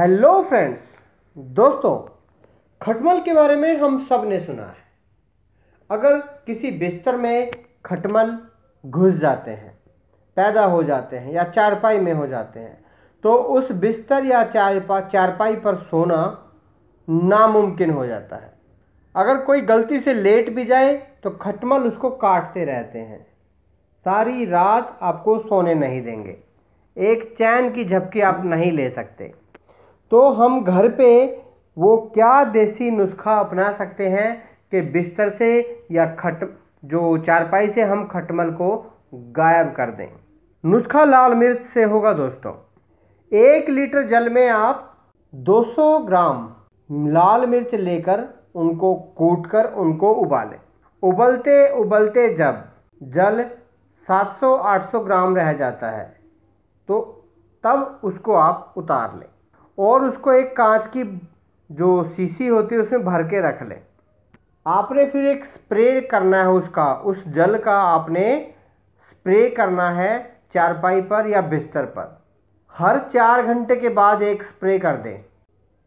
hello friends दोस्तों खटमल के बारे में हम सब ने सुना है अगर किसी बिस्तर में खटमल घुस जाते हैं पैदा हो जाते हैं या चारपाई में हो जाते हैं तो उस बिस्तर या चारपा चारपाई पर सोना नामुमकिन हो जाता है अगर कोई गलती से लेट भी जाए तो खटमल उसको काटते रहते हैं सारी रात आपको सोने नहीं देंगे एक चैन की झपकी आप नहीं ले सकते तो हम घर पे वो क्या देसी नुस्खा अपना सकते हैं कि बिस्तर से या खट जो चारपाई से हम खटमल को गायब कर दें नुस्खा लाल मिर्च से होगा दोस्तों एक लीटर जल में आप 200 ग्राम लाल मिर्च लेकर उनको कूट कर उनको उबालें उबलते उबलते जब जल 700-800 ग्राम रह जाता है तो तब उसको आप उतार लें और उसको एक कांच की जो शीशी होती है उसमें भर के रख लें आपने फिर एक स्प्रे करना है उसका उस जल का आपने स्प्रे करना है चारपाई पर या बिस्तर पर हर चार घंटे के बाद एक स्प्रे कर दें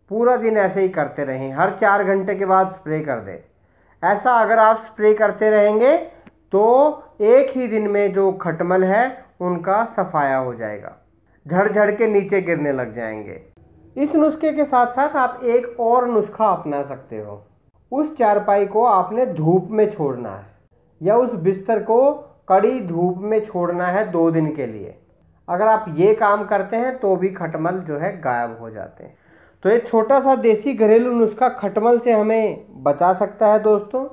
पूरा दिन ऐसे ही करते रहें हर चार घंटे के बाद स्प्रे कर दें ऐसा अगर आप स्प्रे करते रहेंगे तो एक ही दिन में जो खटमल है उनका सफाया हो जाएगा झड़ झड़ के नीचे गिरने लग जाएंगे इस नुस्खे के साथ साथ आप एक और नुस्खा अपना सकते हो उस चारपाई को आपने धूप में छोड़ना है या उस बिस्तर को कड़ी धूप में छोड़ना है दो दिन के लिए अगर आप ये काम करते हैं तो भी खटमल जो है गायब हो जाते हैं तो ये छोटा सा देसी घरेलू नुस्खा खटमल से हमें बचा सकता है दोस्तों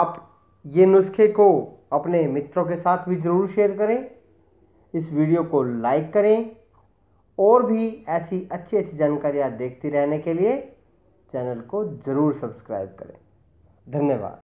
आप ये नुस्खे को अपने मित्रों के साथ भी ज़रूर शेयर करें इस वीडियो को लाइक करें और भी ऐसी अच्छी अच्छी जानकारियाँ देखते रहने के लिए चैनल को ज़रूर सब्सक्राइब करें धन्यवाद